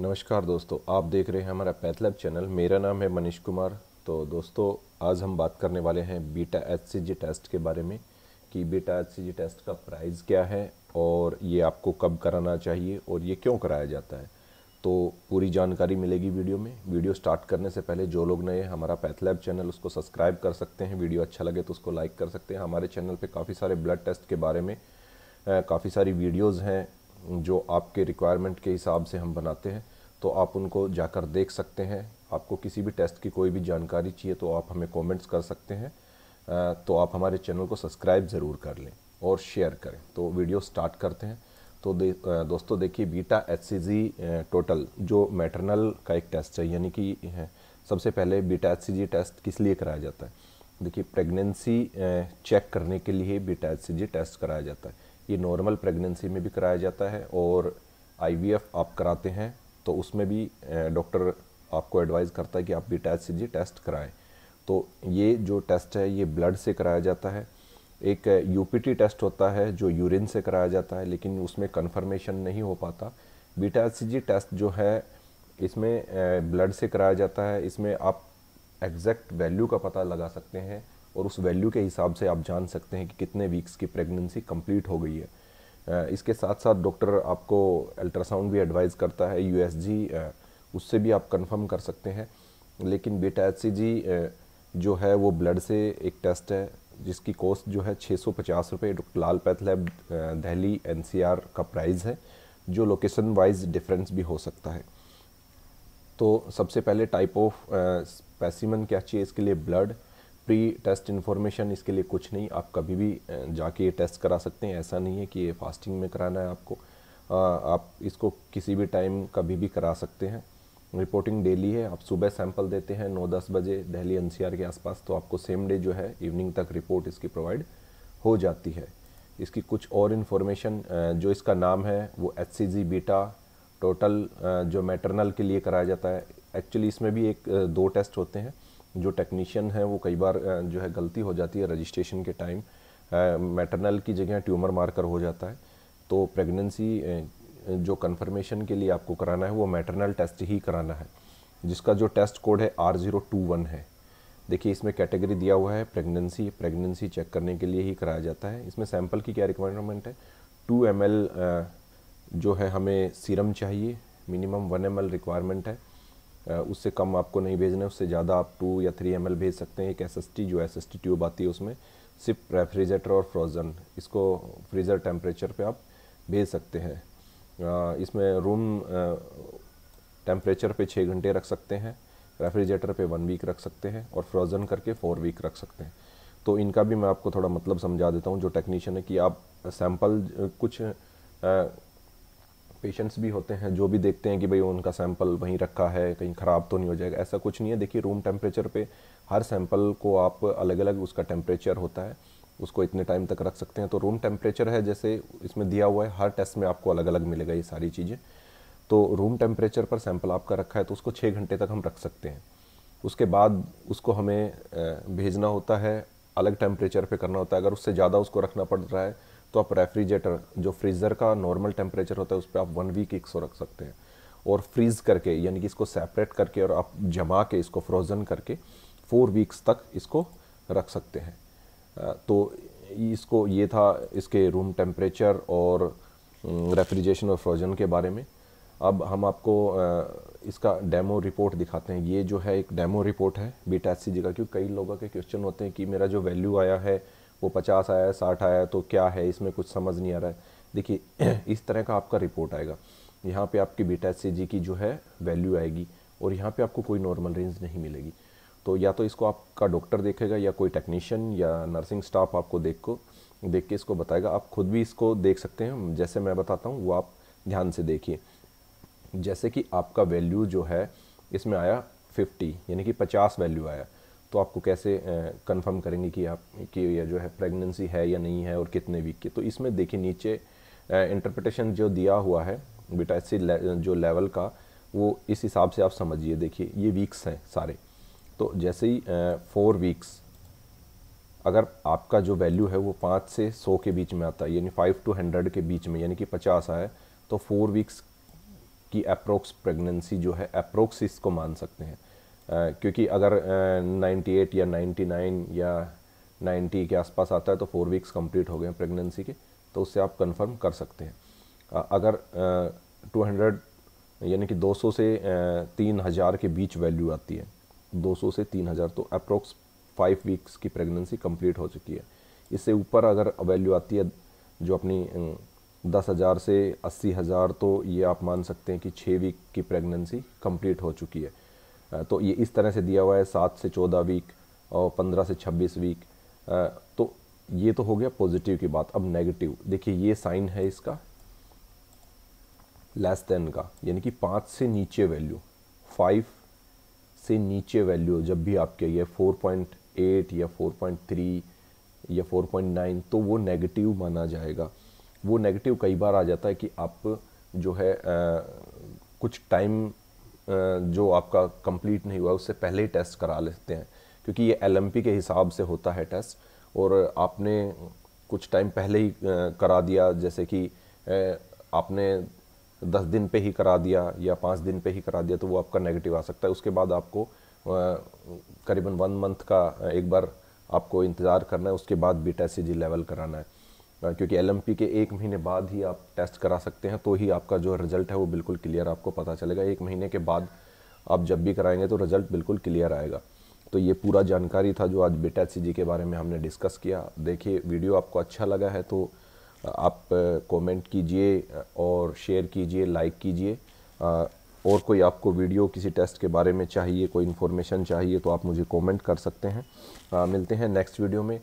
नमस्कार दोस्तों आप देख रहे हैं हमारा पैथलैब चैनल मेरा नाम है मनीष कुमार तो दोस्तों आज हम बात करने वाले हैं बीटा एच टेस्ट के बारे में कि बीटा एच टेस्ट का प्राइस क्या है और ये आपको कब कराना चाहिए और ये क्यों कराया जाता है तो पूरी जानकारी मिलेगी वीडियो में वीडियो स्टार्ट करने से पहले जो लोग नए हमारा पैथलैब चैनल उसको सब्सक्राइब कर सकते हैं वीडियो अच्छा लगे तो उसको लाइक कर सकते हैं हमारे चैनल पर काफ़ी सारे ब्लड टेस्ट के बारे में काफ़ी सारी वीडियोज़ हैं जो आपके रिक्वायरमेंट के हिसाब से हम बनाते हैं तो आप उनको जाकर देख सकते हैं आपको किसी भी टेस्ट की कोई भी जानकारी चाहिए तो आप हमें कमेंट्स कर सकते हैं तो आप हमारे चैनल को सब्सक्राइब ज़रूर कर लें और शेयर करें तो वीडियो स्टार्ट करते हैं तो दे, दोस्तों देखिए बीटा एच टोटल जो मैटरनल का एक टेस्ट है यानी कि सबसे पहले बीटा एच टेस्ट किस लिए कराया जाता है देखिए प्रेगनेंसी चेक करने के लिए बीटा एच टेस्ट कराया जाता है ये नॉर्मल प्रेगनेंसी में भी कराया जाता है और आईवीएफ आप कराते हैं तो उसमें भी डॉक्टर आपको एडवाइज़ करता है कि आप भी टेस्ट जी टेस्ट कराएं तो ये जो टेस्ट है ये ब्लड से कराया जाता है एक यूपीटी टेस्ट होता है जो यूरिन से कराया जाता है लेकिन उसमें कन्फर्मेशन नहीं हो पाता बीटा एच टेस्ट जो है इसमें ब्लड से कराया जाता है इसमें आप एग्जैक्ट वैल्यू का पता लगा सकते हैं और उस वैल्यू के हिसाब से आप जान सकते हैं कि कितने वीक्स की प्रेगनेंसी कंप्लीट हो गई है इसके साथ साथ डॉक्टर आपको अल्ट्रासाउंड भी एडवाइज़ करता है यू उससे भी आप कंफर्म कर सकते हैं लेकिन बेटा एच जो है वो ब्लड से एक टेस्ट है जिसकी कॉस्ट जो है छः सौ पचास रुपये डॉक्टर लाल पैथ लैब दहली एन का प्राइज़ है जो लोकेशन वाइज डिफरेंस भी हो सकता है तो सबसे पहले टाइप ऑफ स्पेसिमन क्या चाहिए इसके लिए ब्लड प्री टेस्ट इन्फॉर्मेशन इसके लिए कुछ नहीं आप कभी भी जाके ये टेस्ट करा सकते हैं ऐसा नहीं है कि ये फास्टिंग में कराना है आपको आ, आप इसको किसी भी टाइम कभी भी करा सकते हैं रिपोर्टिंग डेली है आप सुबह सैंपल देते हैं नौ दस बजे दिल्ली एनसीआर के आसपास तो आपको सेम डे जो है इवनिंग तक रिपोर्ट इसकी प्रोवाइड हो जाती है इसकी कुछ और इन्फॉर्मेशन जो इसका नाम है वो H C G beta total जो मैटरनल के लिए कराया जाता है एक्चुअली इसमें भी एक दो टेस्ट होते हैं जो टेक्नीशियन है वो कई बार जो है गलती हो जाती है रजिस्ट्रेशन के टाइम मैटरनल की जगह ट्यूमर मार्कर हो जाता है तो प्रेगनेंसी जो कन्फर्मेशन के लिए आपको कराना है वो मैटरनल टेस्ट ही कराना है जिसका जो टेस्ट कोड है आर ज़ीरो टू वन है देखिए इसमें कैटेगरी दिया हुआ है प्रेगनेंसी प्रेगनेंसी चेक करने के लिए ही कराया जाता है इसमें सैंपल की क्या रिक्वायरमेंट है टू एम जो है हमें सीरम चाहिए मिनिमम वन एम रिक्वायरमेंट है उससे कम आपको नहीं भेजना है उससे ज़्यादा आप टू या थ्री एम भेज सकते हैं एक एस जो एस ट्यूब आती है उसमें सिर्फ रेफ्रिजरेटर और फ्रोज़न इसको फ्रीज़र टेम्परेचर पे आप भेज सकते हैं इसमें रूम टेम्परेचर पे छः घंटे रख सकते हैं रेफ्रिजरेटर पे वन वीक रख सकते हैं और फ्रोज़न करके फोर वीक रख सकते हैं तो इनका भी मैं आपको थोड़ा मतलब समझा देता हूँ जो टेक्नीशियन है कि आप सैम्पल कुछ पेशेंट्स भी होते हैं जो भी देखते हैं कि भाई उनका सैंपल वहीं रखा है कहीं ख़राब तो नहीं हो जाएगा ऐसा कुछ नहीं है देखिए रूम टेम्परेचर पे हर सैंपल को आप अलग अलग उसका टेम्परेचर होता है उसको इतने टाइम तक रख सकते हैं तो रूम टेम्परेचर है जैसे इसमें दिया हुआ है हर टेस्ट में आपको अलग अलग मिलेगा ये सारी चीज़ें तो रूम टेम्परेचर पर सैंपल आपका रखा है तो उसको छः घंटे तक हम रख सकते हैं उसके बाद उसको हमें भेजना होता है अलग टेम्परेचर पर करना होता है अगर उससे ज़्यादा उसको रखना पड़ रहा है तो आप रेफ्रिजरेटर जो फ्रीज़र का नॉर्मल टेम्परेचर होता है उस पर आप वन वीक सौ रख सकते हैं और फ्रीज़ करके यानी कि इसको सेपरेट करके और आप जमा के इसको फ्रोज़न करके फोर वीक्स तक इसको रख सकते हैं तो इसको ये था इसके रूम टेम्परेचर और रेफ्रिजरेशन और फ्रोजन के बारे में अब हम आपको इसका डेमो रिपोर्ट दिखाते हैं ये जो है एक डेमो रिपोर्ट है बीटा एस का क्योंकि कई लोगों के क्वेश्चन होते हैं कि मेरा जो वैल्यू आया है वो पचास आया है साठ आया है तो क्या है इसमें कुछ समझ नहीं आ रहा है देखिए इस तरह का आपका रिपोर्ट आएगा यहाँ पे आपकी बीटा एस की जो है वैल्यू आएगी और यहाँ पे आपको कोई नॉर्मल रेंज नहीं मिलेगी तो या तो इसको आपका डॉक्टर देखेगा या कोई टेक्नीशियन या नर्सिंग स्टाफ आपको देख को देख के इसको बताएगा आप खुद भी इसको देख सकते हैं जैसे मैं बताता हूँ वो आप ध्यान से देखिए जैसे कि आपका वैल्यू जो है इसमें आया 50 यानी कि 50 वैल्यू आया तो आपको कैसे कंफर्म करेंगे कि आप कि ये जो है प्रेगनेंसी है या नहीं है और कितने वीक की तो इसमें देखिए नीचे इंटरप्रटेशन जो दिया हुआ है बेटा एस जो लेवल का वो इस हिसाब से आप समझिए देखिए ये वीक्स हैं सारे तो जैसे ही फोर वीक्स अगर आपका जो वैल्यू है वो पाँच से सौ के बीच में आता है यानी फाइव टू हंड्रेड के बीच में यानी कि पचास आए तो फोर वीक्स की अप्रोक्स प्रेगनेंसी जो है अप्रोक्स इसको मान सकते हैं क्योंकि अगर नाइन्टी एट या नाइन्टी नाइन या नाइन्टी के आसपास आता है तो फोर वीक्स कंप्लीट हो गए हैं प्रेगनेंसी के तो उससे आप कंफर्म कर सकते हैं अगर टू हंड्रेड यानी कि दो सौ से तीन हज़ार के बीच वैल्यू आती है दो सौ से तीन हज़ार तो अप्रोक्स फाइव वीक्स की प्रेगनेंसी कंप्लीट हो चुकी है इससे ऊपर अगर वैल्यू आती है जो अपनी दस हज़ार से अस्सी हज़ार तो ये आप मान सकते हैं कि छः वीक की प्रेगनेंसी कंप्लीट हो चुकी है तो ये इस तरह से दिया हुआ है सात से चौदह वीक और पंद्रह से छब्बीस वीक तो ये तो हो गया पॉजिटिव की बात अब नेगेटिव देखिए ये साइन है इसका लेस देन का यानी कि पाँच से नीचे वैल्यू फाइव से नीचे वैल्यू जब भी आपके ये फोर पॉइंट एट या फोर पॉइंट थ्री या फोर पॉइंट नाइन तो वो नेगेटिव माना जाएगा वो नेगेटिव कई बार आ जाता है कि आप जो है आ, कुछ टाइम जो आपका कंप्लीट नहीं हुआ उससे पहले ही टेस्ट करा लेते हैं क्योंकि ये एल के हिसाब से होता है टेस्ट और आपने कुछ टाइम पहले ही करा दिया जैसे कि आपने दस दिन पे ही करा दिया या पाँच दिन पे ही करा दिया तो वो आपका नेगेटिव आ सकता है उसके बाद आपको करीबन वन मंथ का एक बार आपको इंतज़ार करना है उसके बाद बी टेस्ट लेवल कराना है क्योंकि एल के एक महीने बाद ही आप टेस्ट करा सकते हैं तो ही आपका जो रिज़ल्ट है वो बिल्कुल क्लियर आपको पता चलेगा एक महीने के बाद आप जब भी कराएंगे तो रिज़ल्ट बिल्कुल क्लियर आएगा तो ये पूरा जानकारी था जो आज बेटा सी e के बारे में हमने डिस्कस किया देखिए वीडियो आपको अच्छा लगा है तो आप कमेंट कीजिए और शेयर कीजिए लाइक कीजिए और कोई आपको वीडियो किसी टेस्ट के बारे में चाहिए कोई इन्फॉर्मेशन चाहिए तो आप मुझे कमेंट कर सकते हैं आ, मिलते हैं नेक्स्ट वीडियो में